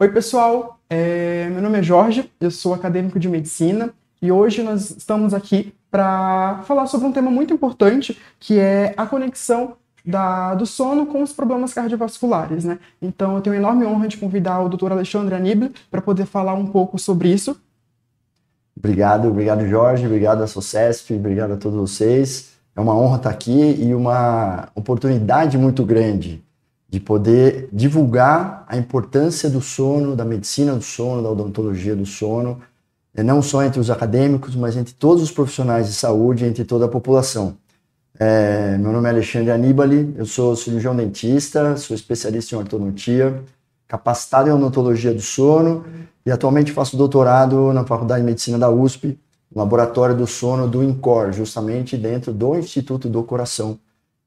Oi, pessoal. É, meu nome é Jorge, eu sou acadêmico de medicina e hoje nós estamos aqui para falar sobre um tema muito importante que é a conexão da, do sono com os problemas cardiovasculares, né? Então, eu tenho a enorme honra de convidar o Dr. Alexandre Anibal para poder falar um pouco sobre isso. Obrigado, obrigado, Jorge, obrigado à SOCESP, obrigado a todos vocês. É uma honra estar aqui e uma oportunidade muito grande de poder divulgar a importância do sono, da medicina do sono, da odontologia do sono, né, não só entre os acadêmicos, mas entre todos os profissionais de saúde, entre toda a população. É, meu nome é Alexandre Aníbali, eu sou cirurgião dentista, sou especialista em ortodontia, capacitado em odontologia do sono e atualmente faço doutorado na Faculdade de Medicina da USP, no Laboratório do Sono do INCOR, justamente dentro do Instituto do Coração,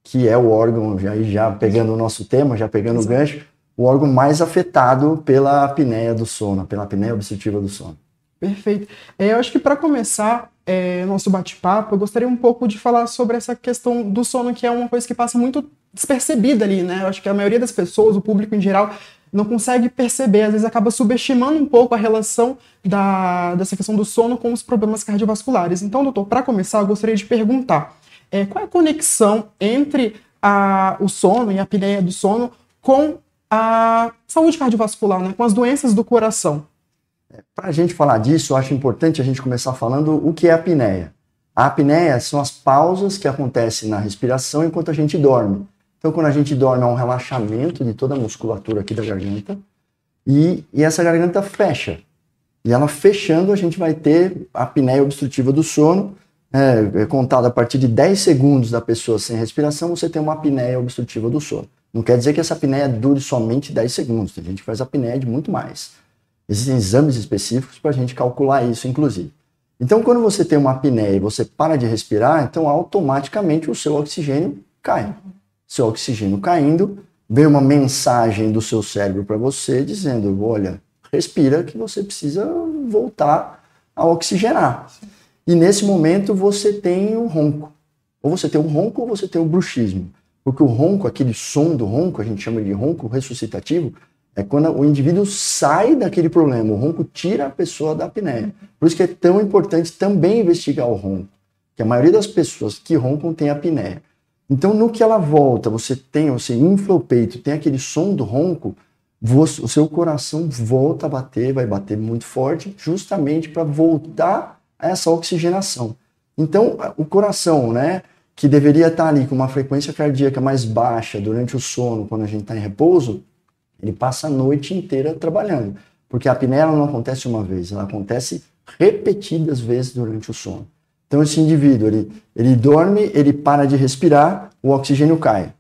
que é o órgão, já, já pegando o nosso tema, já pegando Exato. o gancho, o órgão mais afetado pela apneia do sono, pela apneia obstrutiva do sono. Perfeito. É, eu acho que para começar é, nosso bate-papo, eu gostaria um pouco de falar sobre essa questão do sono, que é uma coisa que passa muito despercebida ali, né? Eu acho que a maioria das pessoas, o público em geral, não consegue perceber, às vezes acaba subestimando um pouco a relação da, dessa questão do sono com os problemas cardiovasculares. Então, doutor, para começar, eu gostaria de perguntar é, qual é a conexão entre a, o sono e a apneia do sono com a saúde cardiovascular, né, com as doenças do coração. É, Para a gente falar disso, eu acho importante a gente começar falando o que é a apneia. A apneia são as pausas que acontecem na respiração enquanto a gente dorme. Então, quando a gente dorme, há um relaxamento de toda a musculatura aqui da garganta e, e essa garganta fecha. E ela fechando, a gente vai ter a apneia obstrutiva do sono, né, é, contado a partir de 10 segundos da pessoa sem respiração, você tem uma apneia obstrutiva do sono. Não quer dizer que essa apneia dure somente 10 segundos, tem gente que faz apneia de muito mais. Existem exames específicos para a gente calcular isso, inclusive. Então, quando você tem uma apneia e você para de respirar, então automaticamente o seu oxigênio cai. Seu oxigênio caindo, vem uma mensagem do seu cérebro para você dizendo: olha, respira que você precisa voltar a oxigenar. E nesse momento você tem o um ronco. Ou você tem o um ronco ou você tem o um bruxismo. Porque o ronco, aquele som do ronco, a gente chama de ronco ressuscitativo, é quando o indivíduo sai daquele problema. O ronco tira a pessoa da apneia. Por isso que é tão importante também investigar o ronco. Que a maioria das pessoas que roncam tem apneia. Então, no que ela volta, você tem, você infla o peito, tem aquele som do ronco, você, o seu coração volta a bater, vai bater muito forte, justamente para voltar essa oxigenação. Então, o coração, né, que deveria estar ali com uma frequência cardíaca mais baixa durante o sono, quando a gente está em repouso, ele passa a noite inteira trabalhando. Porque a apneia não acontece uma vez, ela acontece repetidas vezes durante o sono. Então, esse indivíduo, ele, ele dorme, ele para de respirar, o oxigênio cai.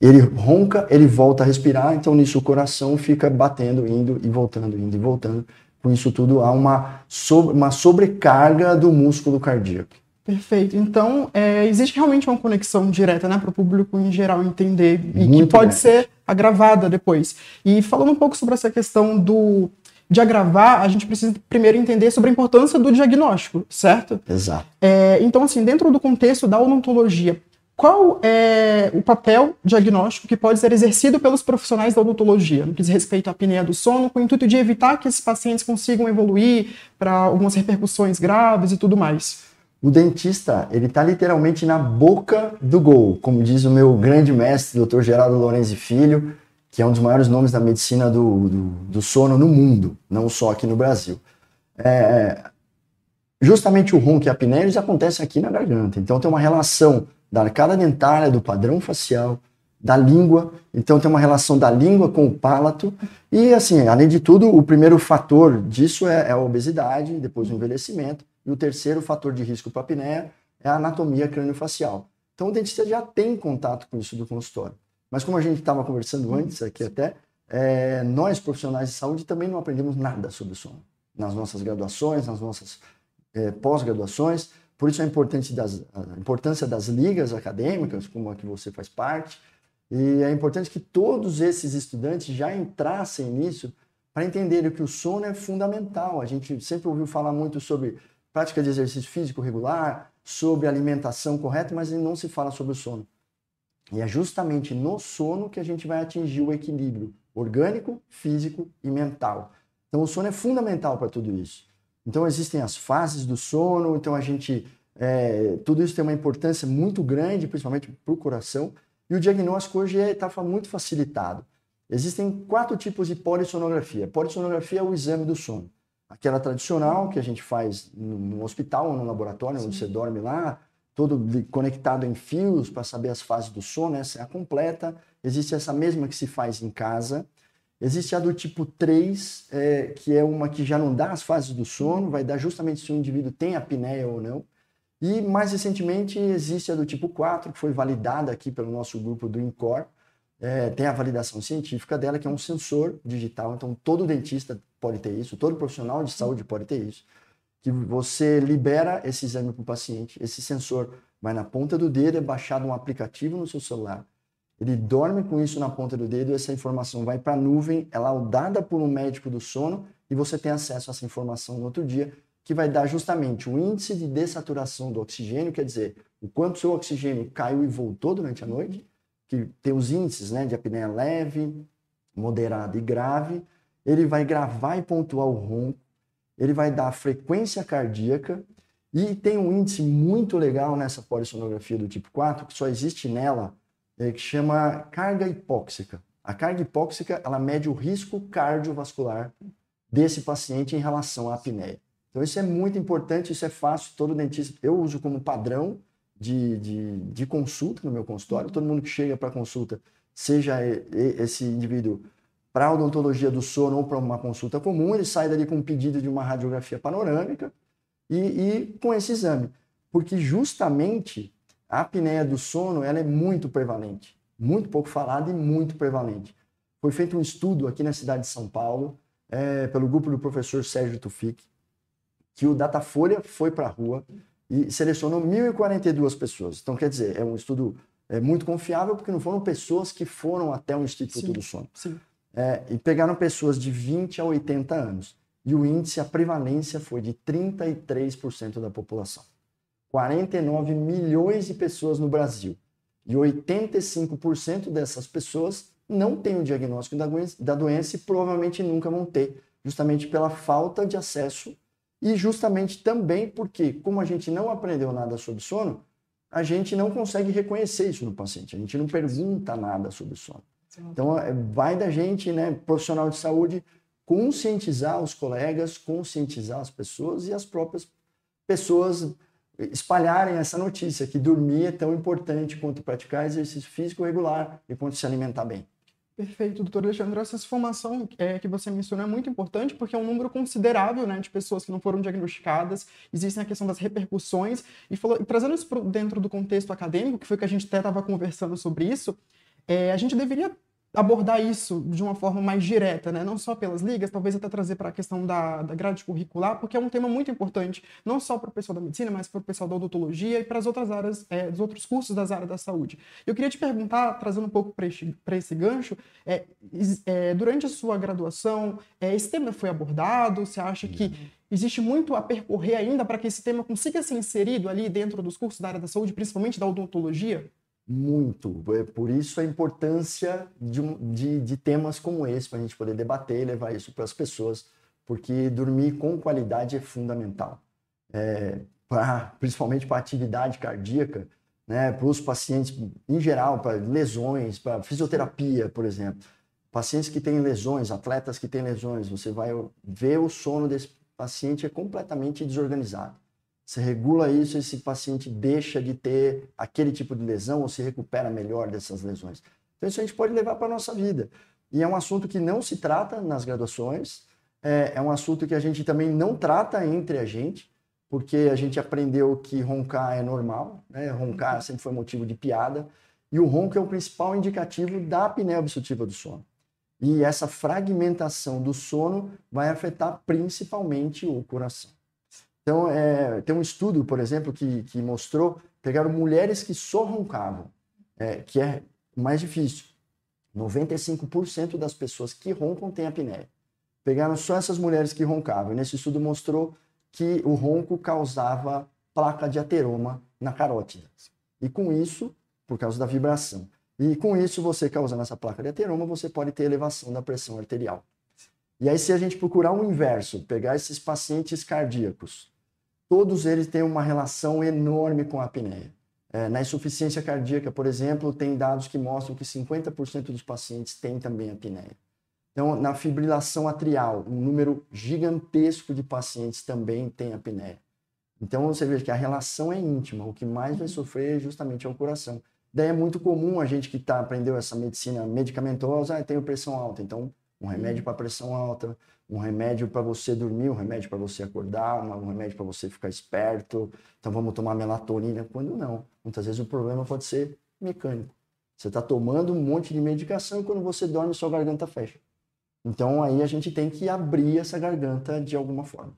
Ele ronca, ele volta a respirar, então nisso o coração fica batendo, indo e voltando, indo e voltando com isso tudo, há uma, sobre, uma sobrecarga do músculo cardíaco. Perfeito. Então, é, existe realmente uma conexão direta né, para o público em geral entender e Muito que pode ser agravada depois. E falando um pouco sobre essa questão do de agravar, a gente precisa primeiro entender sobre a importância do diagnóstico, certo? Exato. É, então, assim, dentro do contexto da odontologia, qual é o papel diagnóstico que pode ser exercido pelos profissionais da odontologia no que diz respeito à apneia do sono, com o intuito de evitar que esses pacientes consigam evoluir para algumas repercussões graves e tudo mais? O dentista, ele está literalmente na boca do gol, como diz o meu grande mestre, Dr. Geraldo Lorenzi Filho, que é um dos maiores nomes da medicina do, do, do sono no mundo, não só aqui no Brasil. É, é justamente o ronco e a apneia, eles acontecem aqui na garganta. Então tem uma relação da arcada dentária, né, do padrão facial, da língua. Então tem uma relação da língua com o palato. E assim, além de tudo, o primeiro fator disso é, é a obesidade, depois o envelhecimento. E o terceiro fator de risco para a apneia é a anatomia craniofacial. Então o dentista já tem contato com isso do consultório. Mas como a gente estava conversando antes aqui até, é, nós profissionais de saúde também não aprendemos nada sobre o sono. Nas nossas graduações, nas nossas é, pós-graduações, por isso a importância das, a importância das ligas acadêmicas, como a que você faz parte, e é importante que todos esses estudantes já entrassem nisso para entenderem que o sono é fundamental. A gente sempre ouviu falar muito sobre prática de exercício físico regular, sobre alimentação correta, mas não se fala sobre o sono. E é justamente no sono que a gente vai atingir o equilíbrio orgânico, físico e mental. Então, o sono é fundamental para tudo isso. Então existem as fases do sono, então a gente. É, tudo isso tem uma importância muito grande, principalmente para o coração, e o diagnóstico hoje está é, tá muito facilitado. Existem quatro tipos de polissonografia. Polissonografia é o exame do sono. Aquela tradicional, que a gente faz no, no hospital ou no laboratório, Sim. onde você dorme lá, todo conectado em fios para saber as fases do sono, essa é a completa. Existe essa mesma que se faz em casa, Existe a do tipo 3, é, que é uma que já não dá as fases do sono, vai dar justamente se o indivíduo tem apneia ou não. E mais recentemente existe a do tipo 4, que foi validada aqui pelo nosso grupo do INCOR. É, tem a validação científica dela, que é um sensor digital. Então, todo dentista pode ter isso, todo profissional de saúde pode ter isso. Que você libera esse exame para o paciente, esse sensor vai na ponta do dedo, é baixado um aplicativo no seu celular. Ele dorme com isso na ponta do dedo, essa informação vai para a nuvem, é laudada por um médico do sono e você tem acesso a essa informação no outro dia, que vai dar justamente o índice de dessaturação do oxigênio, quer dizer, o quanto seu oxigênio caiu e voltou durante a noite, que tem os índices né, de apneia leve, moderada e grave. Ele vai gravar e pontuar o ronco, ele vai dar a frequência cardíaca e tem um índice muito legal nessa polissonografia do tipo 4, que só existe nela é, que chama carga hipóxica. A carga hipóxica ela mede o risco cardiovascular desse paciente em relação à apneia. Então isso é muito importante, isso é fácil, todo dentista, eu uso como padrão de, de, de consulta no meu consultório, todo mundo que chega para consulta, seja esse indivíduo para odontologia do sono ou para uma consulta comum, ele sai dali com um pedido de uma radiografia panorâmica e, e com esse exame. Porque justamente a apneia do sono ela é muito prevalente, muito pouco falada e muito prevalente. Foi feito um estudo aqui na cidade de São Paulo, é, pelo grupo do professor Sérgio Tufik, que o Datafolha foi para a rua e selecionou 1.042 pessoas. Então, quer dizer, é um estudo é, muito confiável, porque não foram pessoas que foram até o Instituto sim, do Sono. Sim. É, e pegaram pessoas de 20 a 80 anos. E o índice, a prevalência foi de 33% da população. 49 milhões de pessoas no Brasil. E 85% dessas pessoas não têm o diagnóstico da doença e provavelmente nunca vão ter, justamente pela falta de acesso e justamente também porque, como a gente não aprendeu nada sobre sono, a gente não consegue reconhecer isso no paciente, a gente não pergunta nada sobre sono. Então, é, vai da gente, né, profissional de saúde, conscientizar os colegas, conscientizar as pessoas e as próprias pessoas espalharem essa notícia que dormir é tão importante quanto praticar exercício físico regular e quanto se alimentar bem. Perfeito, doutor Alexandre. Essa informação é, que você mencionou é muito importante porque é um número considerável né, de pessoas que não foram diagnosticadas, existem a questão das repercussões, e, falou, e trazendo isso dentro do contexto acadêmico, que foi que a gente até estava conversando sobre isso, é, a gente deveria abordar isso de uma forma mais direta, né? não só pelas ligas, talvez até trazer para a questão da, da grade curricular, porque é um tema muito importante, não só para o pessoal da medicina, mas para o pessoal da odontologia e para as outras áreas, é, dos outros cursos das áreas da saúde. Eu queria te perguntar, trazendo um pouco para esse, esse, gancho, é, é, durante a sua graduação, é, esse tema foi abordado? Você acha que uhum. existe muito a percorrer ainda para que esse tema consiga ser inserido ali dentro dos cursos da área da saúde, principalmente da odontologia? muito. É, por isso a importância de, de, de temas como esse, para a gente poder debater e levar isso para as pessoas, porque dormir com qualidade é fundamental. É, pra, principalmente para atividade cardíaca, né, para os pacientes em geral, para lesões, para fisioterapia, por exemplo. Pacientes que têm lesões, atletas que têm lesões, você vai ver o sono desse paciente é completamente desorganizado. Você regula isso, e esse paciente deixa de ter aquele tipo de lesão ou se recupera melhor dessas lesões. Então, isso a gente pode levar para a nossa vida. E é um assunto que não se trata nas graduações, é, é um assunto que a gente também não trata entre a gente, porque a gente aprendeu que roncar é normal, né? roncar uhum. sempre foi motivo de piada, e o ronco é o principal indicativo da apneia obstrutiva do sono. E essa fragmentação do sono vai afetar principalmente o coração. Então, é, tem um estudo, por exemplo, que, que mostrou, pegaram mulheres que só roncavam, é, que é mais difícil. 95% das pessoas que roncam têm apneia. Pegaram só essas mulheres que roncavam. E nesse estudo mostrou que o ronco causava placa de ateroma na carótida. E com isso, por causa da vibração. E com isso, você causando essa placa de ateroma, você pode ter elevação da pressão arterial. E aí, se a gente procurar o inverso, pegar esses pacientes cardíacos todos eles têm uma relação enorme com a apneia. É, na insuficiência cardíaca, por exemplo, tem dados que mostram que 50% dos pacientes têm também apneia. Então, na fibrilação atrial, um número gigantesco de pacientes também tem apneia. Então, você vê que a relação é íntima, o que mais vai sofrer é justamente é o coração. Daí é muito comum a gente que tá, aprendeu essa medicina medicamentosa, ah, tenho pressão alta, então um remédio uhum. para pressão alta, um remédio para você dormir, um remédio para você acordar, um remédio para você ficar esperto. Então vamos tomar melatonina quando não. Muitas vezes o problema pode ser mecânico. Você está tomando um monte de medicação e quando você dorme sua garganta fecha. Então aí a gente tem que abrir essa garganta de alguma forma.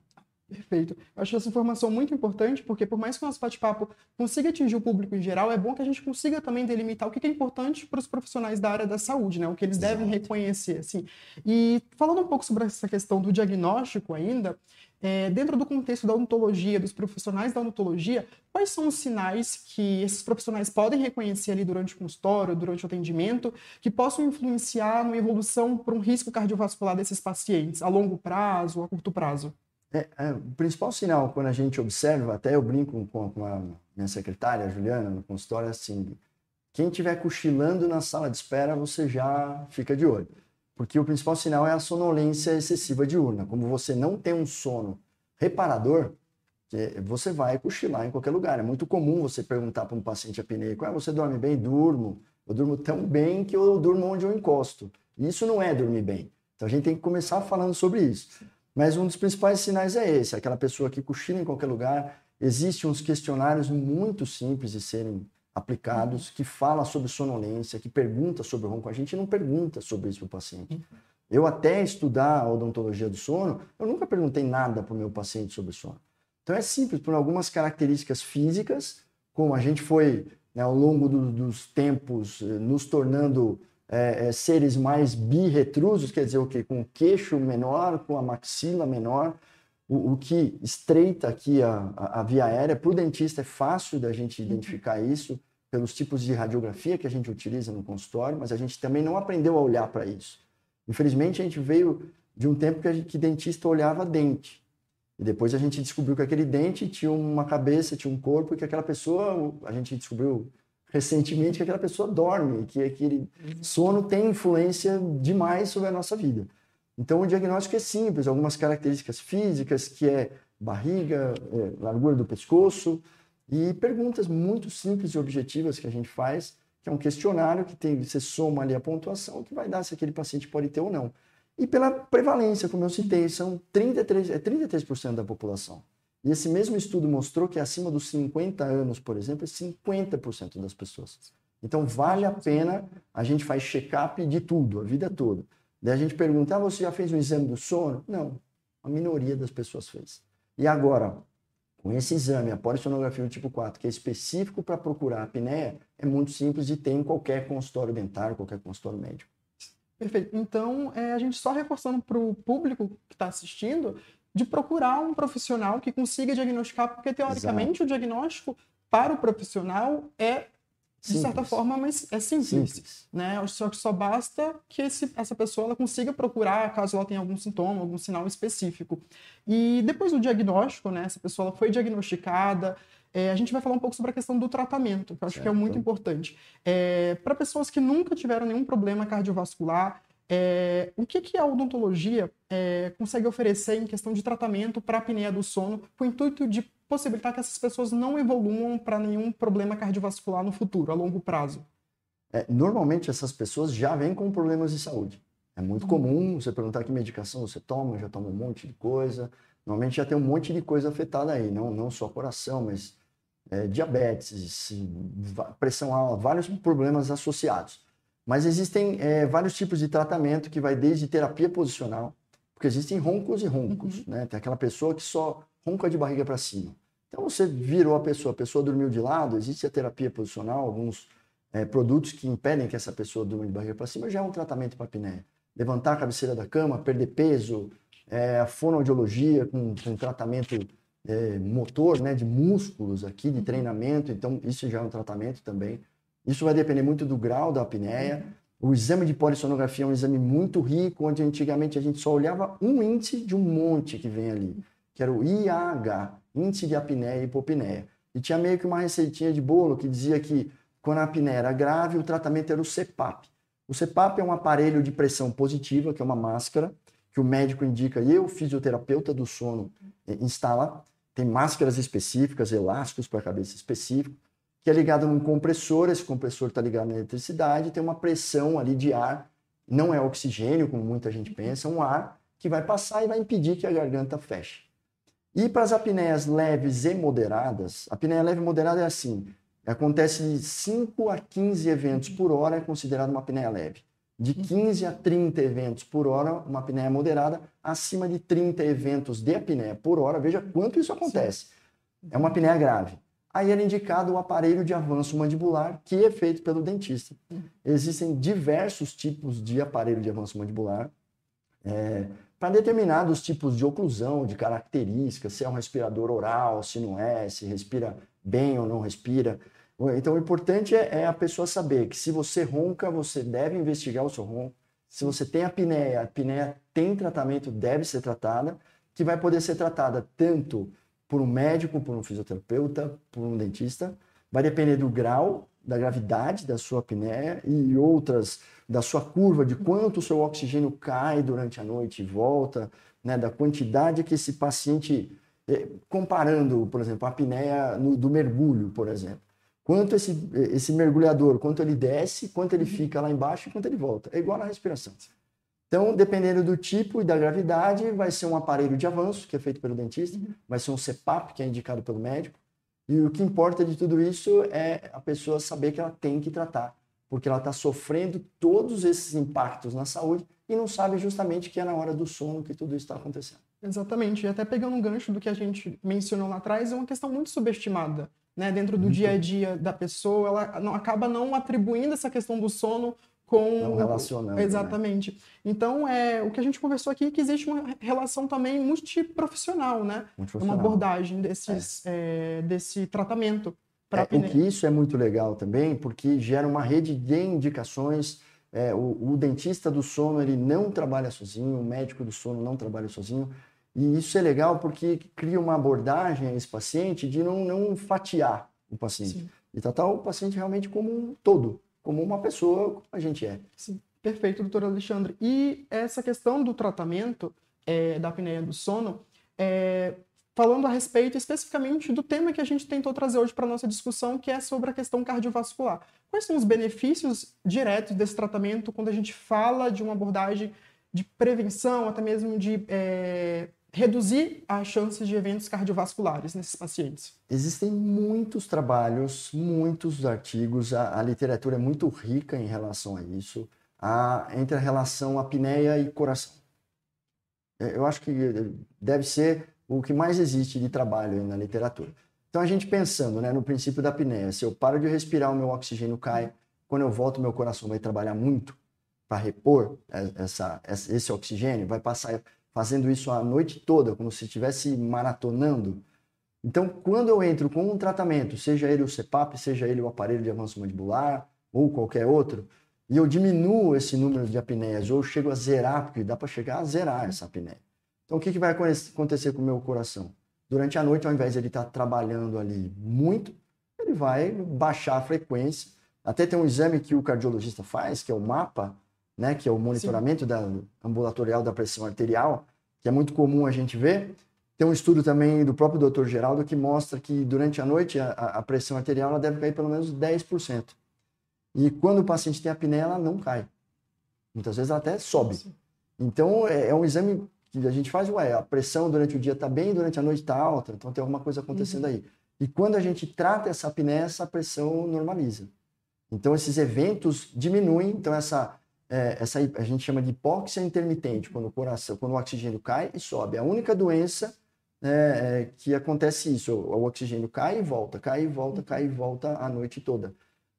Perfeito. Eu acho essa informação muito importante, porque por mais que o nosso bate-papo consiga atingir o público em geral, é bom que a gente consiga também delimitar o que é importante para os profissionais da área da saúde, né? O que eles Exato. devem reconhecer, assim. E falando um pouco sobre essa questão do diagnóstico ainda, é, dentro do contexto da odontologia, dos profissionais da odontologia, quais são os sinais que esses profissionais podem reconhecer ali durante o consultório, durante o atendimento, que possam influenciar na evolução para um risco cardiovascular desses pacientes, a longo prazo, a curto prazo? É, é, o principal sinal, quando a gente observa, até eu brinco com, com a minha secretária, a Juliana, no consultório, é assim, quem estiver cochilando na sala de espera, você já fica de olho. Porque o principal sinal é a sonolência excessiva diurna. Como você não tem um sono reparador, é, você vai cochilar em qualquer lugar. É muito comum você perguntar para um paciente apneico, ah, você dorme bem? Durmo. Eu durmo tão bem que eu durmo onde eu encosto. Isso não é dormir bem. Então a gente tem que começar falando sobre isso. Mas um dos principais sinais é esse, aquela pessoa que cochila em qualquer lugar. Existem uns questionários muito simples de serem aplicados, uhum. que fala sobre sonolência, que pergunta sobre o ronco. A gente não pergunta sobre isso para o paciente. Eu até estudar a odontologia do sono, eu nunca perguntei nada para o meu paciente sobre sono. Então é simples, por algumas características físicas, como a gente foi né, ao longo do, dos tempos eh, nos tornando é, é, seres mais birretrusos, quer dizer, o que com o queixo menor, com a maxila menor, o, o que estreita aqui a, a, a via aérea. Para o dentista é fácil da gente uhum. identificar isso pelos tipos de radiografia que a gente utiliza no consultório, mas a gente também não aprendeu a olhar para isso. Infelizmente, a gente veio de um tempo que, gente, que dentista olhava dente. E depois a gente descobriu que aquele dente tinha uma cabeça, tinha um corpo, e que aquela pessoa, a gente descobriu recentemente que aquela pessoa dorme, que aquele uhum. sono tem influência demais sobre a nossa vida. Então o diagnóstico é simples, algumas características físicas, que é barriga, é, largura do pescoço, e perguntas muito simples e objetivas que a gente faz, que é um questionário que tem, você soma ali a pontuação que vai dar se aquele paciente pode ter ou não. E pela prevalência, como eu citei, são 33%, é 33% da população. E esse mesmo estudo mostrou que acima dos 50 anos, por exemplo, é 50% das pessoas. Então vale a pena, a gente faz check-up de tudo, a vida toda. Daí a gente pergunta: ah, você já fez um exame do sono? Não, a minoria das pessoas fez. E agora, com esse exame, a polissonografia do tipo 4, que é específico para procurar a apneia, é muito simples e tem em qualquer consultório dentário, qualquer consultório médico. Perfeito. Então, é, a gente só reforçando para o público que está assistindo de procurar um profissional que consiga diagnosticar, porque teoricamente Exato. o diagnóstico para o profissional é de simples. certa forma, mas é simples, simples. né? Só que só basta que esse, essa pessoa ela consiga procurar caso ela tenha algum sintoma, algum sinal específico. E depois do diagnóstico, né? Essa pessoa foi diagnosticada. É, a gente vai falar um pouco sobre a questão do tratamento, que eu acho certo. que é muito importante. É, Para pessoas que nunca tiveram nenhum problema cardiovascular, é, o que, que a odontologia é, consegue oferecer em questão de tratamento para a apneia do sono, com o intuito de possibilitar que essas pessoas não evoluam para nenhum problema cardiovascular no futuro, a longo prazo? É, normalmente essas pessoas já vêm com problemas de saúde. É muito uhum. comum você perguntar que medicação você toma, já toma um monte de coisa. Normalmente já tem um monte de coisa afetada aí, não, não só coração, mas é, diabetes, pressão alta, vários problemas associados. Mas existem é, vários tipos de tratamento que vai desde terapia posicional, porque existem roncos e roncos, uhum. né? Tem aquela pessoa que só ronca de barriga para cima. Então você virou a pessoa, a pessoa dormiu de lado, existe a terapia posicional, alguns é, produtos que impedem que essa pessoa durma de barriga para cima, já é um tratamento para apneia. Levantar a cabeceira da cama, perder peso, é, a fonoaudiologia com, com tratamento é, motor, né, de músculos aqui, de uhum. treinamento, então isso já é um tratamento também. Isso vai depender muito do grau da apneia. Uhum. O exame de polissonografia é um exame muito rico, onde antigamente a gente só olhava um índice de um monte que vem ali, que era o IAH, índice de apneia e hipopneia. E tinha meio que uma receitinha de bolo que dizia que quando a apneia era grave, o tratamento era o CPAP. O CPAP é um aparelho de pressão positiva, que é uma máscara, que o médico indica e o fisioterapeuta do sono eh, instala. Tem máscaras específicas, elásticos para a cabeça específico que é ligado num compressor, esse compressor está ligado na eletricidade, tem uma pressão ali de ar, não é oxigênio, como muita gente uhum. pensa, é um ar que vai passar e vai impedir que a garganta feche. E para as apneias leves e moderadas, a apneia leve e moderada é assim, acontece de 5 a 15 eventos uhum. por hora, é considerada uma apneia leve. De 15 uhum. a 30 eventos por hora, uma apneia moderada, acima de 30 eventos de apneia por hora, veja quanto isso acontece. É uma apneia grave aí era indicado o aparelho de avanço mandibular, que é feito pelo dentista. Existem diversos tipos de aparelho de avanço mandibular é, para determinados tipos de oclusão, de características, se é um respirador oral, se não é, se respira bem ou não respira. Então, o importante é, é a pessoa saber que se você ronca, você deve investigar o seu ronco. Se você tem apneia, a apneia tem tratamento, deve ser tratada, que vai poder ser tratada tanto por um médico, por um fisioterapeuta, por um dentista. Vai depender do grau, da gravidade da sua apneia e outras, da sua curva, de quanto o seu oxigênio cai durante a noite e volta, né, da quantidade que esse paciente. Eh, comparando, por exemplo, a apneia no, do mergulho, por exemplo. Quanto esse, esse mergulhador, quanto ele desce, quanto ele fica lá embaixo e quanto ele volta. É igual à respiração. Então, dependendo do tipo e da gravidade, vai ser um aparelho de avanço, que é feito pelo dentista, uhum. vai ser um CPAP, que é indicado pelo médico. E o que importa de tudo isso é a pessoa saber que ela tem que tratar, porque ela está sofrendo todos esses impactos na saúde e não sabe justamente que é na hora do sono que tudo isso está acontecendo. Exatamente. E até pegando um gancho do que a gente mencionou lá atrás, é uma questão muito subestimada. Né, dentro do dia a dia da pessoa, ela não, acaba não atribuindo essa questão do sono com Não relacionando. Né? Exatamente. Né? Então, é o que a gente conversou aqui é que existe uma relação também multiprofissional, né? Multiprofissional. Uma abordagem desses, é. É, desse tratamento. Pra é, o que isso é muito legal também, porque gera uma rede de indicações. É, o, o dentista do sono ele não trabalha sozinho, o médico do sono não trabalha sozinho. E isso é legal porque cria uma abordagem a esse paciente de não, não fatiar o paciente. Sim. E tratar o paciente realmente como um todo como uma pessoa como a gente é. Sim, perfeito, doutor Alexandre. E essa questão do tratamento é, da apneia do sono, é, falando a respeito especificamente do tema que a gente tentou trazer hoje para nossa discussão, que é sobre a questão cardiovascular. Quais são os benefícios diretos desse tratamento quando a gente fala de uma abordagem de prevenção, até mesmo de é, reduzir as chances de eventos cardiovasculares nesses pacientes? Existem muitos trabalhos, muitos artigos, a, a literatura é muito rica em relação a isso, a, entre a relação apneia e coração. É, eu acho que eh, deve ser o que mais existe de trabalho na literatura. Então a gente pensando né, no princípio da apneia, se eu paro de respirar, o meu oxigênio cai, quando eu volto, meu coração vai trabalhar muito para repor eh, essa, esse oxigênio, vai passar fazendo isso a noite toda, como se estivesse maratonando. Então, quando eu entro com um tratamento, seja ele o CEPAP, seja ele o aparelho de avanço mandibular ou qualquer outro, e eu diminuo esse número de apneias, ou eu chego a zerar, porque dá para chegar a zerar essa apneia. Então, o que, que vai acontecer com o meu coração? Durante a noite, ao invés de ele estar tá trabalhando ali muito, ele vai baixar a frequência. Até tem um exame que o cardiologista faz, que é o MAPA, né, que é o monitoramento da, ambulatorial da pressão arterial, que é muito comum a gente ver. Tem um estudo também do próprio Dr. Geraldo que mostra que durante a noite a, a pressão arterial ela deve cair pelo menos 10%. E quando o paciente tem apneia, ela não cai. Muitas vezes ela até sobe. Então é, é, um exame que a gente faz, ué, a pressão durante o dia está bem, durante a noite está alta, então tem alguma coisa acontecendo uhum. aí. E quando a gente trata essa apneia, essa pressão normaliza. Então esses eventos diminuem, então essa é, essa, a gente chama de hipóxia intermitente, quando o, coração, quando o oxigênio cai e sobe. A única doença né, é, que acontece isso, o, é o oxigênio cai e volta, cai e volta, cai e volta a noite toda.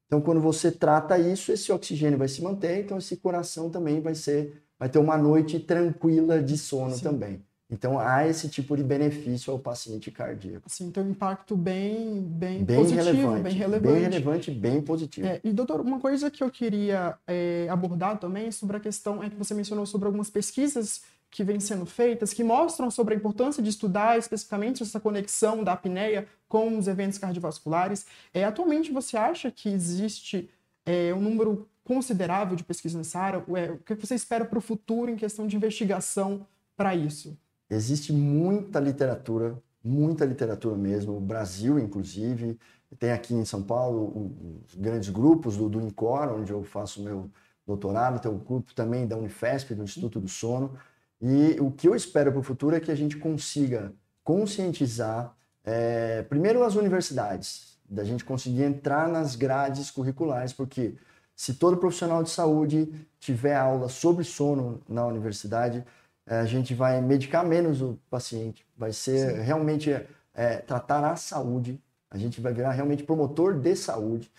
Então, quando você trata isso, esse oxigênio vai se manter, então esse coração também vai ser, vai ter uma noite tranquila de sono Sim. também. Então há esse tipo de benefício ao paciente cardíaco. Sim, tem um impacto bem, bem, bem positivo, relevante, bem relevante. Bem relevante, bem positivo. É, e doutor, uma coisa que eu queria é, abordar também é sobre a questão é que você mencionou sobre algumas pesquisas que vêm sendo feitas, que mostram sobre a importância de estudar especificamente essa conexão da apneia com os eventos cardiovasculares. É, atualmente, você acha que existe é, um número considerável de pesquisas nessa área? É, o é que você espera para o futuro em questão de investigação para isso? Existe muita literatura, muita literatura mesmo, o Brasil, inclusive. Tem aqui em São Paulo os grandes grupos do, do INCOR, onde eu faço meu doutorado, tem o um grupo também da Unifesp, do Instituto do Sono. E o que eu espero para o futuro é que a gente consiga conscientizar, é, primeiro, as universidades, da gente conseguir entrar nas grades curriculares, porque se todo profissional de saúde tiver aula sobre sono na universidade, é, a gente vai medicar menos o paciente, vai ser Sim. realmente é, tratar a saúde, a gente vai virar realmente promotor de saúde.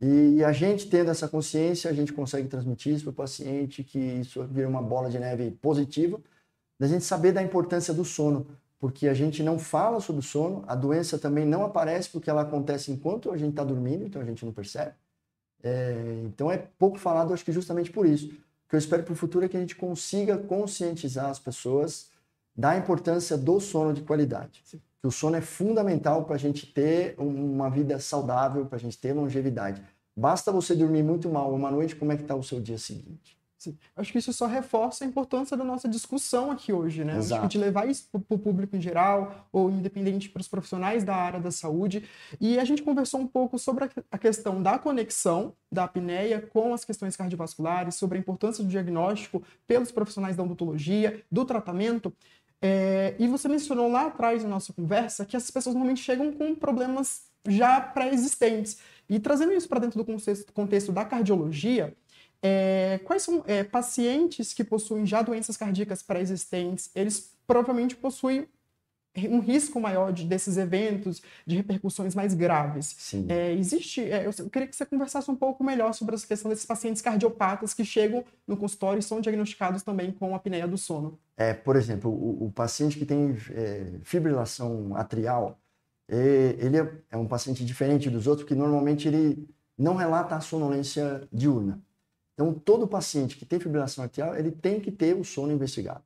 E, e a gente tendo essa consciência, a gente consegue transmitir isso para o paciente, que isso vira uma bola de neve positiva, da gente saber da importância do sono, porque a gente não fala sobre o sono, a doença também não aparece porque ela acontece enquanto a gente está dormindo, então a gente não percebe. É, então é pouco falado, acho que justamente por isso que eu espero para o futuro é que a gente consiga conscientizar as pessoas da importância do sono de qualidade. Que o sono é fundamental para a gente ter uma vida saudável, para a gente ter longevidade. Basta você dormir muito mal uma noite, como é que está o seu dia seguinte? Sim. Acho que isso só reforça a importância da nossa discussão aqui hoje, né? de levar isso para o público em geral, ou independente para os profissionais da área da saúde. E a gente conversou um pouco sobre a questão da conexão da apneia com as questões cardiovasculares, sobre a importância do diagnóstico pelos profissionais da odontologia, do tratamento. É, e você mencionou lá atrás na nossa conversa que as pessoas normalmente chegam com problemas já pré-existentes. E trazendo isso para dentro do contexto, contexto da cardiologia, é, quais são é, pacientes que possuem já doenças cardíacas pré-existentes? Eles provavelmente possuem um risco maior de, desses eventos, de repercussões mais graves. É, existe, é, eu queria que você conversasse um pouco melhor sobre essa questão desses pacientes cardiopatas que chegam no consultório e são diagnosticados também com apneia do sono. É, por exemplo, o, o paciente que tem é, fibrilação atrial, é, ele é um paciente diferente dos outros, que normalmente ele não relata a sonolência diurna. Então, todo paciente que tem fibrilação atrial, ele tem que ter o sono investigado.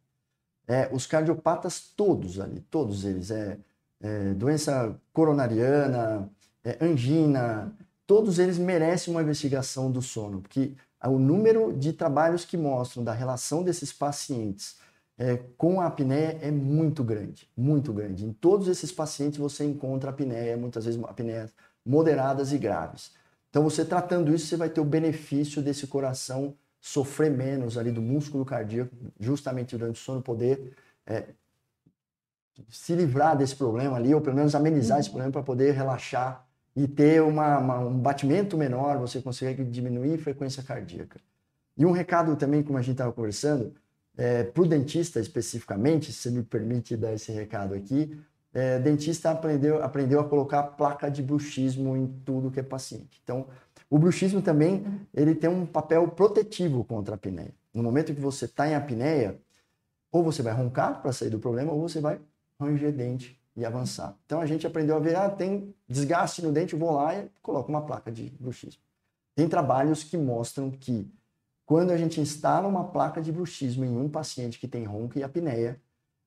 É, os cardiopatas todos ali, todos eles, é, é doença coronariana, é, angina, todos eles merecem uma investigação do sono, porque o número de trabalhos que mostram da relação desses pacientes é, com a apneia é muito grande, muito grande. Em todos esses pacientes você encontra apneia, muitas vezes apneias moderadas e graves. Então, você tratando isso, você vai ter o benefício desse coração sofrer menos ali do músculo cardíaco, justamente durante o sono, poder é, se livrar desse problema ali, ou pelo menos amenizar esse uhum. problema para poder relaxar e ter uma, uma, um batimento menor, você consegue diminuir a frequência cardíaca. E um recado também, como a gente estava conversando, é, para o dentista especificamente, se você me permite dar esse recado aqui, é, dentista aprendeu, aprendeu a colocar placa de bruxismo em tudo que é paciente. Então, o bruxismo também ele tem um papel protetivo contra a apneia. No momento que você está em apneia, ou você vai roncar para sair do problema, ou você vai ranger dente e avançar. Então a gente aprendeu a ver, ah, tem desgaste no dente, vou lá e coloco uma placa de bruxismo. Tem trabalhos que mostram que quando a gente instala uma placa de bruxismo em um paciente que tem ronca e apneia,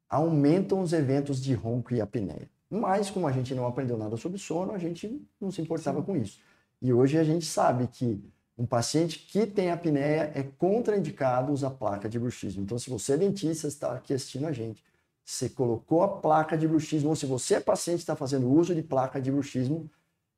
aumentam os eventos de ronco e apneia. Mas, como a gente não aprendeu nada sobre sono, a gente não se importava Sim. com isso. E hoje a gente sabe que um paciente que tem apneia é contraindicado usar placa de bruxismo. Então, se você é dentista, está aqui assistindo a gente, você colocou a placa de bruxismo, ou se você é paciente está fazendo uso de placa de bruxismo,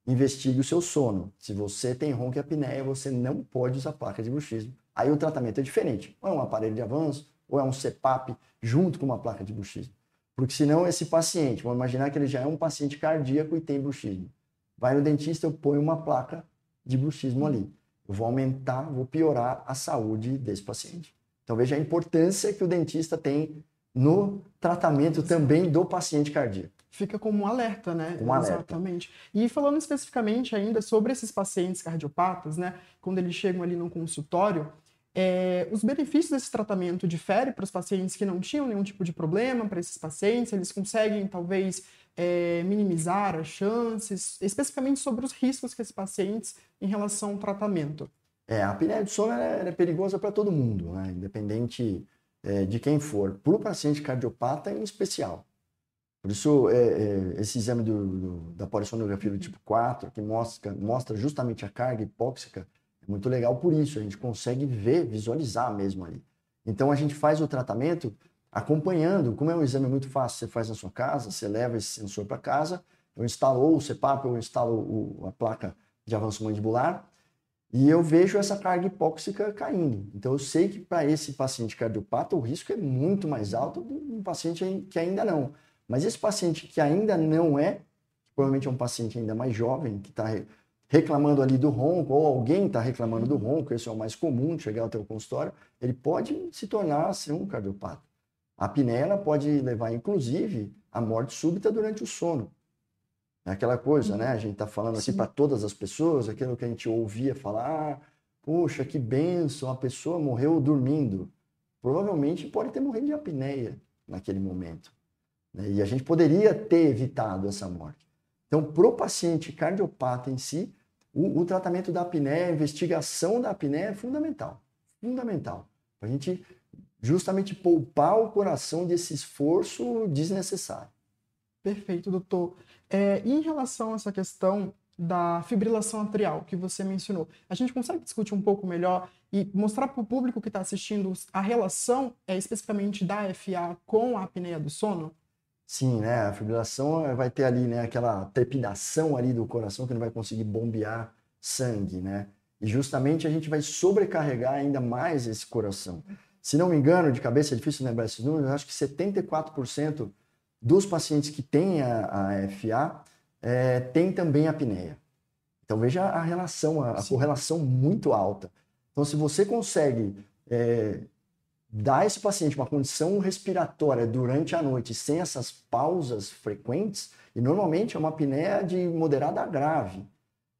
investigue o seu sono. Se você tem ronco e apneia, você não pode usar placa de bruxismo. Aí o tratamento é diferente. Ou é um aparelho de avanço, ou é um CPAP junto com uma placa de bruxismo. Porque senão esse paciente, vamos imaginar que ele já é um paciente cardíaco e tem bruxismo. Vai no dentista, eu ponho uma placa de bruxismo ali. Eu vou aumentar, vou piorar a saúde desse paciente. Então veja a importância que o dentista tem no tratamento também do paciente cardíaco. Fica como um alerta, né? Um alerta. Exatamente. E falando especificamente ainda sobre esses pacientes cardiopatas, né? Quando eles chegam ali no consultório, é, os benefícios desse tratamento diferem para os pacientes que não tinham nenhum tipo de problema, para esses pacientes, eles conseguem talvez é, minimizar as chances, especificamente sobre os riscos que esses pacientes em relação ao tratamento. É, a apneia de sono é, é perigosa para todo mundo, né? independente é, de quem for, para o paciente cardiopata é em especial. Por isso, é, esse exame do, do, da polissonografia do tipo 4, que mostra, mostra justamente a carga hipóxica é muito legal por isso, a gente consegue ver, visualizar mesmo ali. Então a gente faz o tratamento acompanhando, como é um exame muito fácil, você faz na sua casa, você leva esse sensor para casa, eu instalo o CEPAP, eu instalo a placa de avanço mandibular e eu vejo essa carga hipóxica caindo. Então eu sei que para esse paciente cardiopata o risco é muito mais alto do que um paciente que ainda não. Mas esse paciente que ainda não é, provavelmente é um paciente ainda mais jovem, que está reclamando ali do ronco, ou alguém está reclamando do ronco, esse é o mais comum de chegar ao teu consultório, ele pode se tornar assim, um cardiopata. A apneia pode levar, inclusive, à morte súbita durante o sono. É aquela coisa, né? A gente está falando assim para todas as pessoas, aquilo que a gente ouvia falar, ah, puxa poxa, que benção, a pessoa morreu dormindo. Provavelmente pode ter morrido de apneia naquele momento. Né? E a gente poderia ter evitado essa morte. Então, para o paciente cardiopata em si, o, o tratamento da apneia, a investigação da apneia é fundamental. Fundamental. Para a gente justamente poupar o coração desse esforço desnecessário. Perfeito, doutor. É, em relação a essa questão da fibrilação atrial que você mencionou, a gente consegue discutir um pouco melhor e mostrar para o público que está assistindo a relação é, especificamente da FA com a apneia do sono? Sim, né? A fibrilação eh, vai ter ali, né? Aquela trepidação ali do coração que não vai conseguir bombear sangue, né? E justamente a gente vai sobrecarregar ainda mais esse coração. Se não me engano, de cabeça é difícil lembrar esses números, acho que 74% dos pacientes que têm a, a FA é, eh, têm também a apneia. Então veja a relação, a, a correlação muito alta. Então se você consegue é, dar esse paciente uma condição respiratória durante a noite sem essas pausas frequentes, e normalmente é uma apneia de moderada a grave.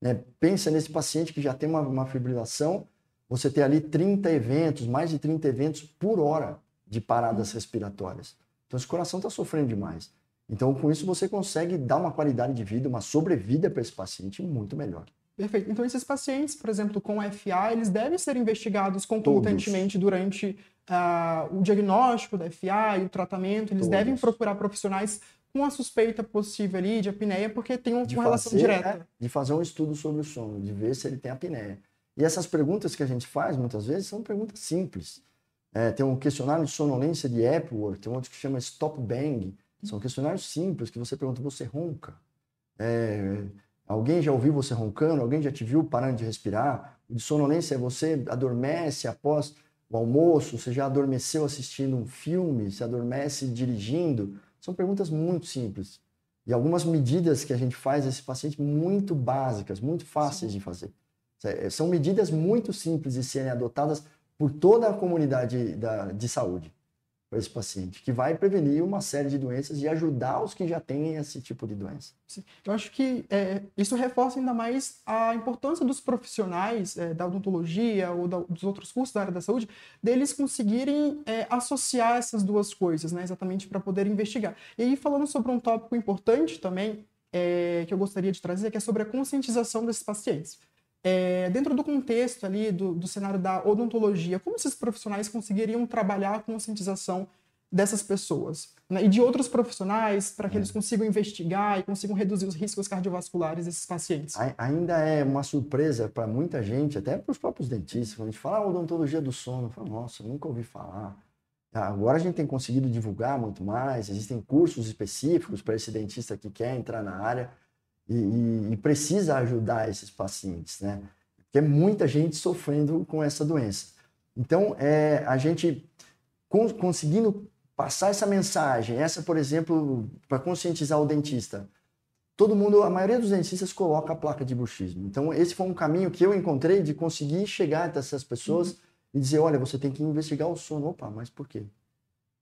Né? Pensa nesse paciente que já tem uma, uma fibrilação, você tem ali 30 eventos, mais de 30 eventos por hora de paradas uhum. respiratórias. Então, esse coração está sofrendo demais. Então, com isso, você consegue dar uma qualidade de vida, uma sobrevida para esse paciente muito melhor. Perfeito. Então, esses pacientes, por exemplo, com FA, eles devem ser investigados concomitantemente durante uh, o diagnóstico da FA e o tratamento, eles Todos. devem procurar profissionais com a suspeita possível ali de apneia, porque tem uma, relação direta. Né? De fazer um estudo sobre o sono, de ver se ele tem apneia. E essas perguntas que a gente faz, muitas vezes, são perguntas simples. É, tem um questionário de sonolência de Epworth, tem um outro que chama Stop Bang. São questionários simples que você pergunta, você ronca? É, alguém já ouviu você roncando? Alguém já te viu parando de respirar? de sonolência é você adormece após o almoço, você já adormeceu assistindo um filme, se adormece dirigindo? São perguntas muito simples. E algumas medidas que a gente faz esse paciente muito básicas, muito fáceis Sim. de fazer. É, são medidas muito simples de serem adotadas por toda a comunidade da, de saúde para esse paciente, que vai prevenir uma série de doenças e ajudar os que já têm esse tipo de doença. Eu acho que é, isso reforça ainda mais a importância dos profissionais é, da odontologia ou da, dos outros cursos da área da saúde, deles conseguirem é, associar essas duas coisas, né, exatamente para poder investigar. E aí, falando sobre um tópico importante também, é, que eu gostaria de trazer, que é sobre a conscientização desses pacientes é, dentro do contexto ali do, do cenário da odontologia, como esses profissionais conseguiriam trabalhar a conscientização dessas pessoas né? e de outros profissionais para que é. eles consigam investigar e consigam reduzir os riscos cardiovasculares desses pacientes. Ainda é uma surpresa para muita gente, até para os próprios dentistas, quando a gente fala ah, odontologia do sono, fala, nossa, nunca ouvi falar. Tá? Agora a gente tem conseguido divulgar muito mais, existem cursos específicos para esse dentista que quer entrar na área e, e, precisa ajudar esses pacientes, né? Porque é muita gente sofrendo com essa doença. Então, é, a gente con conseguindo passar essa mensagem, essa, por exemplo, para conscientizar o dentista. Todo mundo, a maioria dos dentistas coloca a placa de bruxismo. Então, esse foi um caminho que eu encontrei de conseguir chegar até essas pessoas uhum. e dizer, olha, você tem que investigar o sono. Opa, mas por quê?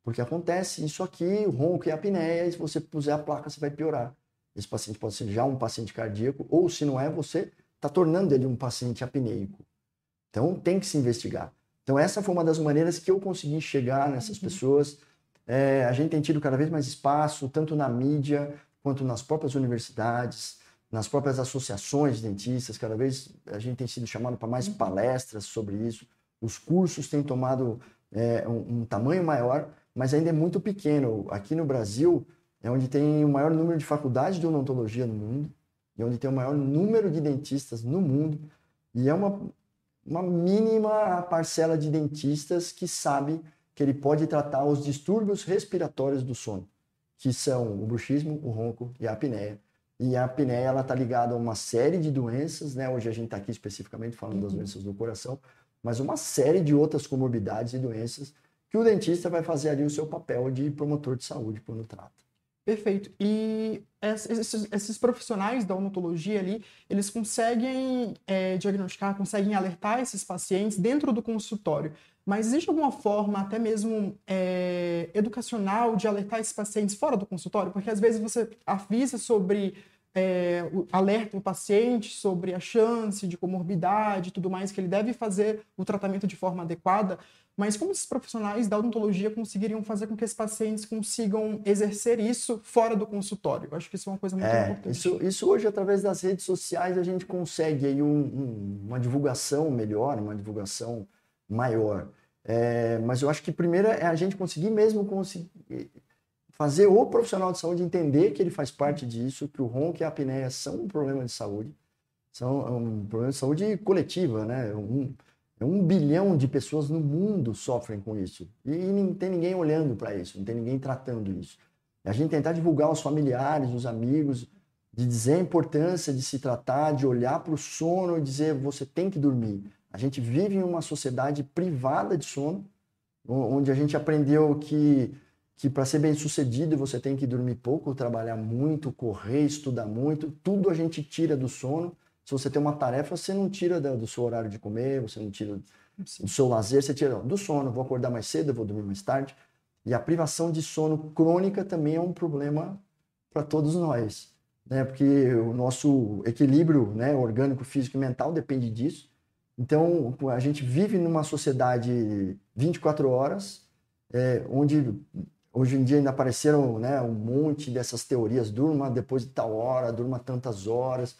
Porque acontece isso aqui, o ronco e a apneia, e se você puser a placa, você vai piorar. Esse paciente pode ser já um paciente cardíaco, ou se não é, você está tornando ele um paciente apneico. Então tem que se investigar. Então essa foi uma das maneiras que eu consegui chegar nessas uhum. pessoas. É, a gente tem tido cada vez mais espaço, tanto na mídia quanto nas próprias universidades, nas próprias associações de dentistas. Cada vez a gente tem sido chamado para mais uhum. palestras sobre isso. Os cursos têm tomado é, um, um tamanho maior, mas ainda é muito pequeno. Aqui no Brasil, é onde tem o maior número de faculdades de odontologia no mundo, e é onde tem o maior número de dentistas no mundo, e é uma, uma mínima parcela de dentistas que sabe que ele pode tratar os distúrbios respiratórios do sono, que são o bruxismo, o ronco e a apneia. E a apneia ela está ligada a uma série de doenças, né? Hoje a gente está aqui especificamente falando uhum. das doenças do coração, mas uma série de outras comorbidades e doenças que o dentista vai fazer ali o seu papel de promotor de saúde quando trata. Perfeito. E esses, esses, profissionais da odontologia ali, eles conseguem é, diagnosticar, conseguem alertar esses pacientes dentro do consultório. Mas existe alguma forma, até mesmo é, educacional, de alertar esses pacientes fora do consultório? Porque às vezes você avisa sobre é, alerta o paciente sobre a chance de comorbidade e tudo mais, que ele deve fazer o tratamento de forma adequada, mas como esses profissionais da odontologia conseguiriam fazer com que esses pacientes consigam exercer isso fora do consultório? Eu acho que isso é uma coisa muito é, importante. Isso, isso hoje, através das redes sociais, a gente consegue aí um, um, uma divulgação melhor, uma divulgação maior. É, mas eu acho que primeiro é a gente conseguir mesmo conseguir fazer o profissional de saúde entender que ele faz parte disso, que o ronco e a apneia são um problema de saúde, são é um problema de saúde coletiva, né? Um, é um bilhão de pessoas no mundo sofrem com isso. E não tem ninguém olhando para isso, não tem ninguém tratando isso. A gente tentar divulgar aos familiares, os amigos, de dizer a importância de se tratar, de olhar para o sono e dizer você tem que dormir. A gente vive em uma sociedade privada de sono, onde a gente aprendeu que, que para ser bem sucedido você tem que dormir pouco, trabalhar muito, correr, estudar muito. Tudo a gente tira do sono se você tem uma tarefa, você não tira do seu horário de comer, você não tira do seu lazer, você tira do sono. Vou acordar mais cedo, vou dormir mais tarde. E a privação de sono crônica também é um problema para todos nós, né? Porque o nosso equilíbrio, né, orgânico, físico e mental depende disso. Então, a gente vive numa sociedade 24 horas, é, onde hoje em dia ainda apareceram né, um monte dessas teorias, durma depois de tal hora, durma tantas horas,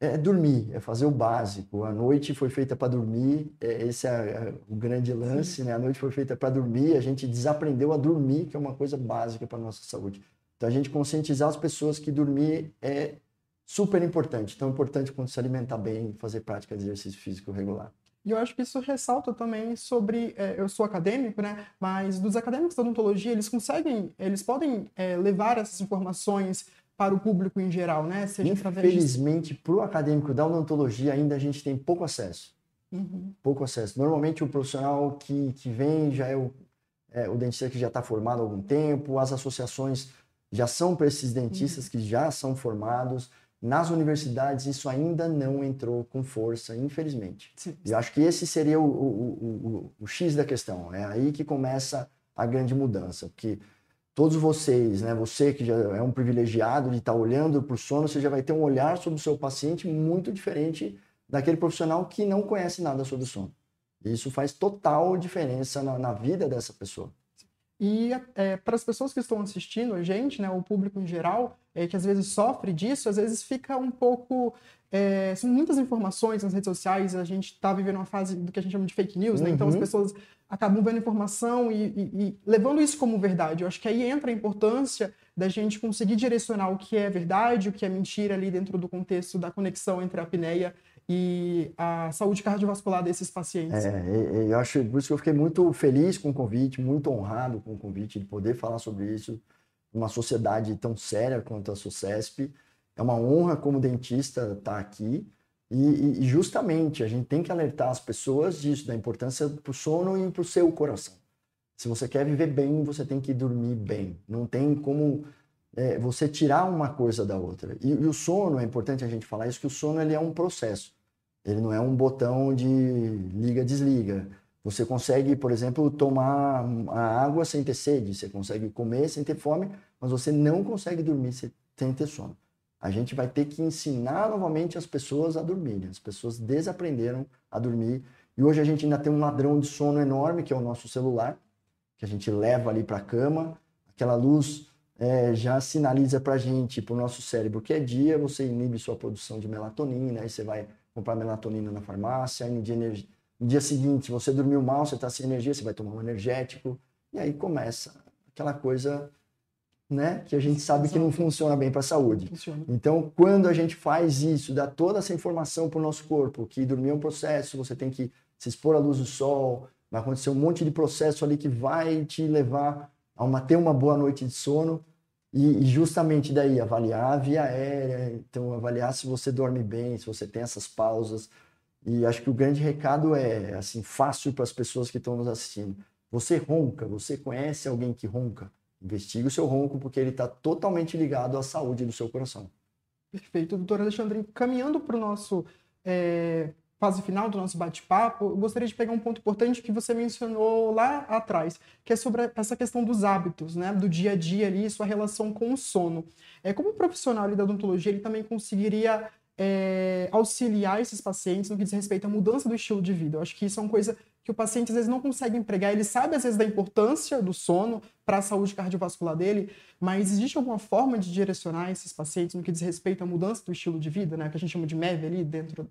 é, é dormir, é fazer o básico. A noite foi feita para dormir, é, esse é, é o grande lance, né? A noite foi feita para dormir, a gente desaprendeu a dormir, que é uma coisa básica para nossa saúde. Então a gente conscientizar as pessoas que dormir é super importante, tão importante quanto se alimentar bem, fazer prática de exercício físico regular. E eu acho que isso ressalta também sobre, é, eu sou acadêmico, né? Mas dos acadêmicos da odontologia, eles conseguem, eles podem é, levar essas informações para o público em geral, né? Seja Infelizmente, para o acadêmico da odontologia, ainda a gente tem pouco acesso. Uhum. Pouco acesso. Normalmente, o profissional que, que vem já é o, é, o dentista que já está formado há algum tempo, as associações já são para esses dentistas uhum. que já são formados. Nas universidades, isso ainda não entrou com força, infelizmente. Sim. Eu acho que esse seria o, o, o, o, o X da questão. É aí que começa a grande mudança, porque todos vocês, né? Você que já é um privilegiado de estar tá olhando para o sono, você já vai ter um olhar sobre o seu paciente muito diferente daquele profissional que não conhece nada sobre o sono. isso faz total diferença na, na vida dessa pessoa. E é, para as pessoas que estão assistindo, a gente, né, o público em geral, é, que às vezes sofre disso, às vezes fica um pouco. É, são muitas informações nas redes sociais, a gente está vivendo uma fase do que a gente chama de fake news, uhum. né? Então as uhum. pessoas acabam vendo informação e, e, e, levando isso como verdade. Eu acho que aí entra a importância da gente conseguir direcionar o que é verdade, o que é mentira ali dentro do contexto da conexão entre a apneia e a saúde cardiovascular desses pacientes. É, eu acho por isso que eu fiquei muito feliz com o convite, muito honrado com o convite de poder falar sobre isso numa sociedade tão séria quanto a SUCESP. É uma honra como dentista estar aqui. E, e, justamente a gente tem que alertar as pessoas disso, da importância para o sono e para o seu coração. Se você quer viver bem, você tem que dormir bem. Não tem como é, você tirar uma coisa da outra. E, e, o sono, é importante a gente falar isso, que o sono ele é um processo. Ele não é um botão de liga, desliga. Você consegue, por exemplo, tomar a água sem ter sede, você consegue comer sem ter fome, mas você não consegue dormir sem ter sono a gente vai ter que ensinar novamente as pessoas a dormir. Né? As pessoas desaprenderam a dormir e hoje a gente ainda tem um ladrão de sono enorme que é o nosso celular, que a gente leva ali para a cama. Aquela luz é, já sinaliza para a gente, para o nosso cérebro, que é dia, você inibe sua produção de melatonina, aí você vai comprar melatonina na farmácia, aí no dia, no dia seguinte você dormiu mal, você está sem energia, você vai tomar um energético, e aí começa aquela coisa né? Que a gente sabe que não funciona bem para a saúde. Então, quando a gente faz isso, dá toda essa informação para o nosso corpo, que dormir é um processo, você tem que se expor à luz do sol, vai acontecer um monte de processo ali que vai te levar a uma, ter uma boa noite de sono. E, e justamente daí, avaliar a via aérea, então avaliar se você dorme bem, se você tem essas pausas. E acho que o grande recado é, assim, fácil para as pessoas que estão nos assistindo. Você ronca, você conhece alguém que ronca? Investigue o seu ronco, porque ele está totalmente ligado à saúde do seu coração. Perfeito. Doutor Alexandre, caminhando para o nosso é, fase final do nosso bate-papo, eu gostaria de pegar um ponto importante que você mencionou lá atrás, que é sobre essa questão dos hábitos, né? Do dia a dia ali, sua relação com o sono. É, como profissional ali, da odontologia, ele também conseguiria é, auxiliar esses pacientes no que diz respeito à mudança do estilo de vida. Eu acho que isso é uma coisa que o paciente às vezes não consegue empregar. Ele sabe às vezes da importância do sono para a saúde cardiovascular dele, mas existe alguma forma de direcionar esses pacientes no que diz respeito à mudança do estilo de vida, né, que a gente chama de MEV ali dentro?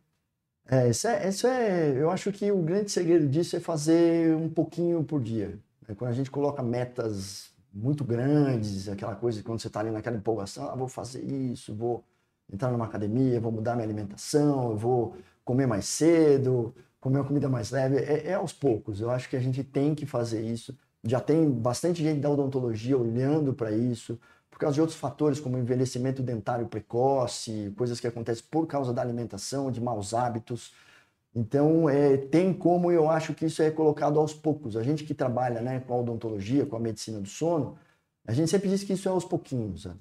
É, isso é, isso é, eu acho que o grande segredo disso é fazer um pouquinho por dia. É quando a gente coloca metas muito grandes, aquela coisa quando você está ali naquela empolgação, ah, vou fazer isso, vou entrar numa academia, vou mudar minha alimentação, vou comer mais cedo, comer uma comida mais leve, é, é aos poucos. Eu acho que a gente tem que fazer isso. Já tem bastante gente da odontologia olhando para isso, por causa de outros fatores, como envelhecimento dentário precoce, coisas que acontecem por causa da alimentação, de maus hábitos. Então, é, tem como eu acho que isso é colocado aos poucos. A gente que trabalha né, com a odontologia, com a medicina do sono, a gente sempre diz que isso é aos pouquinhos. Né?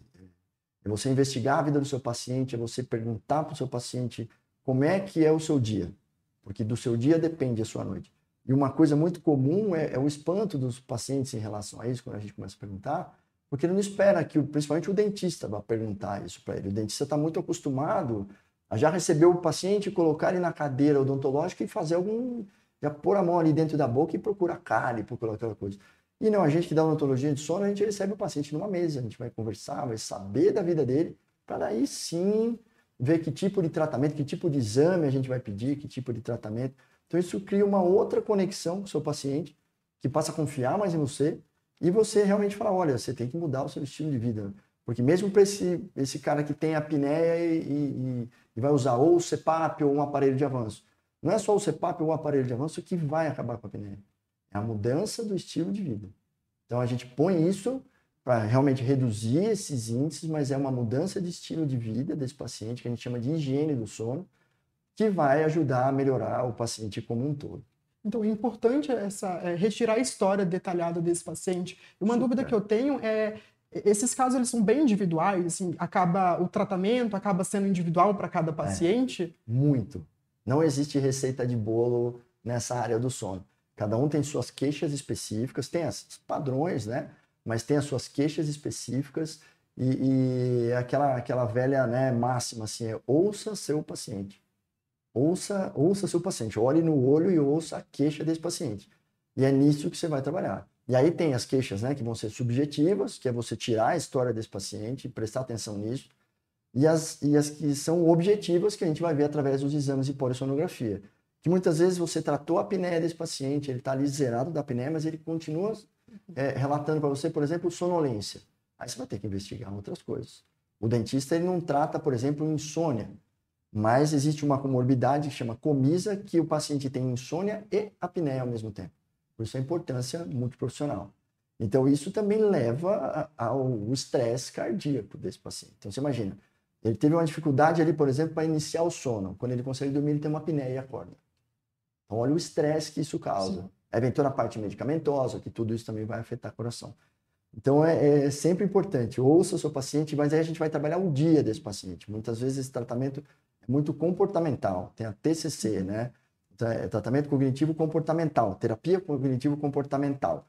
É você investigar a vida do seu paciente, é você perguntar para o seu paciente como é que é o seu dia porque do seu dia depende a sua noite. E uma coisa muito comum é, é, o espanto dos pacientes em relação a isso, quando a gente começa a perguntar, porque ele não espera que, principalmente o dentista, vá perguntar isso para ele. O dentista está muito acostumado a já receber o paciente, colocar ele na cadeira odontológica e fazer algum. já pôr a mão ali dentro da boca e procurar cárie, procurar aquela coisa. E não, a gente que dá odontologia de sono, a gente recebe o paciente numa mesa, a gente vai conversar, vai saber da vida dele, para daí sim ver que tipo de tratamento, que tipo de exame a gente vai pedir, que tipo de tratamento. Então, isso cria uma outra conexão com o seu paciente, que passa a confiar mais em você, e você realmente fala: olha, você tem que mudar o seu estilo de vida. Porque mesmo para esse, esse cara que tem apneia e, e, e, vai usar ou o CPAP ou um aparelho de avanço, não é só o CPAP ou o aparelho de avanço que vai acabar com a apneia. É a mudança do estilo de vida. Então a gente põe isso para realmente reduzir esses índices, mas é uma mudança de estilo de vida desse paciente, que a gente chama de higiene do sono, que vai ajudar a melhorar o paciente como um todo. Então, é importante essa, é, retirar a história detalhada desse paciente. Uma Super. dúvida que eu tenho é esses casos eles são bem individuais, assim, acaba o tratamento acaba sendo individual para cada é. paciente? É, muito. Não existe receita de bolo nessa área do sono. Cada um tem suas queixas específicas, tem esses padrões, né? mas tem as suas queixas específicas e, e aquela, aquela velha né, máxima assim, é ouça seu paciente. Ouça, ouça seu paciente, olhe no olho e ouça a queixa desse paciente. E é nisso que você vai trabalhar. E aí tem as queixas né, que vão ser subjetivas, que é você tirar a história desse paciente, prestar atenção nisso, e as, e as que são objetivas, que a gente vai ver através dos exames de polissonografia. Que muitas vezes você tratou a apneia desse paciente, ele está ali zerado da apneia, mas ele continua é, relatando para você, por exemplo, sonolência. Aí você vai ter que investigar outras coisas. O dentista ele não trata, por exemplo, insônia, mas existe uma comorbidade que chama comisa, que o paciente tem insônia e apneia ao mesmo tempo. Por isso a importância multiprofissional. Então, isso também leva ao estresse cardíaco desse paciente. Então, você imagina, ele teve uma dificuldade ali, por exemplo, para iniciar o sono. Quando ele consegue dormir, ele tem uma apneia e acorda. Então, olha o estresse que isso causa. Sim eventualmente a parte medicamentosa, que tudo isso também vai afetar o coração. Então é, é, sempre importante, ouça o seu paciente, mas aí a gente vai trabalhar o dia desse paciente. Muitas vezes esse tratamento é muito comportamental, tem a TCC, uhum. né? É tratamento cognitivo comportamental, terapia cognitivo comportamental,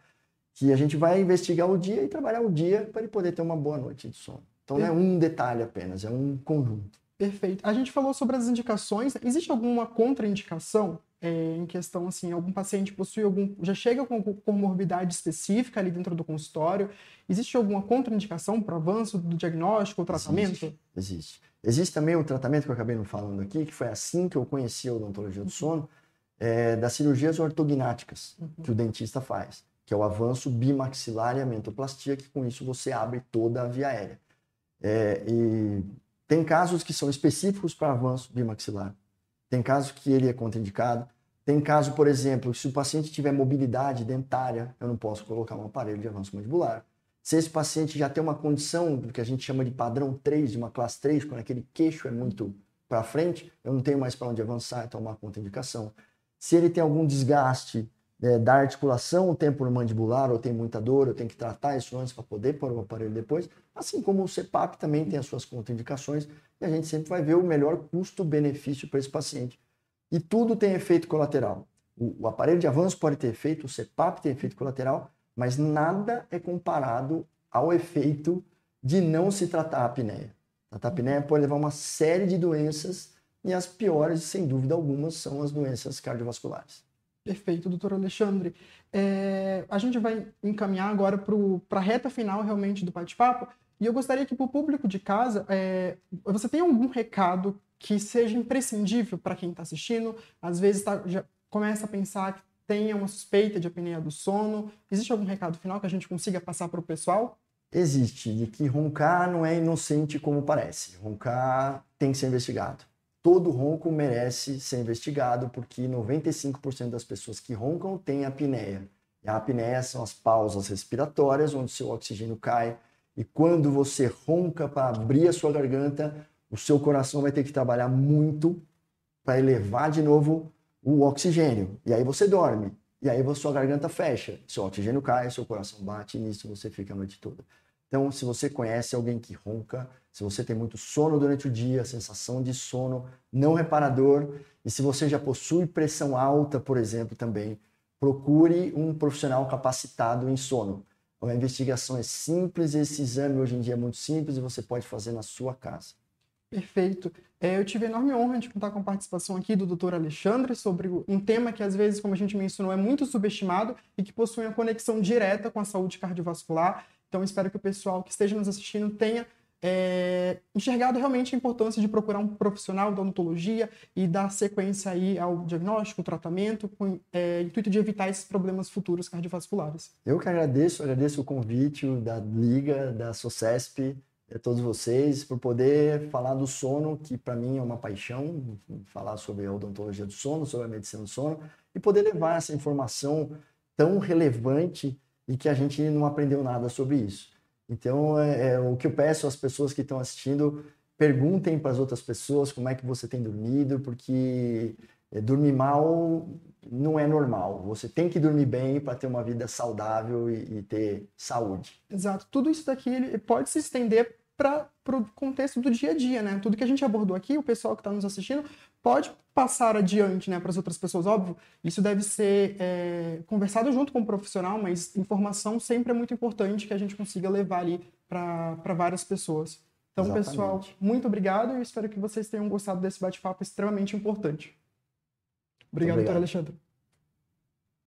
que a gente vai investigar o dia e trabalhar o dia para ele poder ter uma boa noite de sono. Então não é um detalhe apenas, é um conjunto. Perfeito. A gente falou sobre as indicações. Existe alguma contraindicação? é, em questão, assim, algum paciente possui algum, já chega com comorbidade específica ali dentro do consultório, existe alguma contraindicação para o avanço do diagnóstico ou tratamento? Existe, existe. Existe também o tratamento que eu acabei não falando aqui, que foi assim que eu conheci a odontologia do uhum. sono, é, das cirurgias ortognáticas uhum. que o dentista faz, que é o avanço bimaxilar e a mentoplastia, que com isso você abre toda a via aérea. É, e tem casos que são específicos para avanço bimaxilar, tem caso que ele é contraindicado. Tem caso, por exemplo, se o paciente tiver mobilidade dentária, eu não posso colocar um aparelho de avanço mandibular. Se esse paciente já tem uma condição do que a gente chama de padrão 3, de uma classe 3, quando aquele queixo é muito para frente, eu não tenho mais para onde avançar, então tomar é uma contraindicação. Se ele tem algum desgaste é, da articulação o tempo mandibular, ou tem muita dor, eu tenho que tratar isso antes para poder pôr o aparelho depois, assim como o CEPAP também tem as suas contraindicações, e a gente sempre vai ver o melhor custo-benefício para esse paciente. E tudo tem efeito colateral. O, o aparelho de avanço pode ter efeito, o CEPAP tem efeito colateral, mas nada é comparado ao efeito de não se tratar a apneia. A apneia pode levar uma série de doenças e as piores, sem dúvida alguma, são as doenças cardiovasculares. Perfeito, doutor Alexandre. É, a gente vai encaminhar agora para a reta final realmente do bate-papo, e eu gostaria que para o público de casa, é, você tenha algum recado que seja imprescindível para quem está assistindo? Às vezes tá, já começa a pensar que tenha uma suspeita de apneia do sono. Existe algum recado final que a gente consiga passar para o pessoal? Existe, de que roncar não é inocente como parece. Roncar tem que ser investigado. Todo ronco merece ser investigado, porque 95% das pessoas que roncam têm apneia. E a apneia são as pausas respiratórias, onde seu oxigênio cai, e quando você ronca para abrir a sua garganta, o seu coração vai ter que trabalhar muito para elevar de novo o oxigênio. E aí você dorme. E aí a sua garganta fecha. Seu oxigênio cai, seu coração bate e nisso você fica a noite toda. Então, se você conhece alguém que ronca, se você tem muito sono durante o dia, sensação de sono não reparador, e se você já possui pressão alta, por exemplo, também, procure um profissional capacitado em sono. A investigação é simples, esse exame hoje em dia é muito simples e você pode fazer na sua casa. Perfeito. É, eu tive enorme honra de contar com a participação aqui do Dr. Alexandre sobre um tema que, às vezes, como a gente mencionou, é muito subestimado e que possui uma conexão direta com a saúde cardiovascular. Então, espero que o pessoal que esteja nos assistindo tenha é, enxergado realmente a importância de procurar um profissional da odontologia e dar sequência aí ao diagnóstico, tratamento, com é, intuito de evitar esses problemas futuros cardiovasculares. Eu que agradeço, agradeço o convite da Liga, da SOCESP, a todos vocês, por poder falar do sono, que para mim é uma paixão, falar sobre a odontologia do sono, sobre a medicina do sono, e poder levar essa informação tão relevante e que a gente não aprendeu nada sobre isso. Então, é, é, o que eu peço às pessoas que estão assistindo, perguntem para as outras pessoas como é que você tem dormido, porque é, dormir mal não é normal. Você tem que dormir bem para ter uma vida saudável e, e, ter saúde. Exato. Tudo isso daqui pode se estender para o contexto do dia a dia, né? Tudo que a gente abordou aqui, o pessoal que está nos assistindo, pode passar adiante né, para as outras pessoas. Óbvio, isso deve ser é, conversado junto com o profissional, mas informação sempre é muito importante que a gente consiga levar ali para várias pessoas. Então, Exatamente. pessoal, muito obrigado e espero que vocês tenham gostado desse bate-papo extremamente importante. Obrigado, obrigado. doutor Alexandre.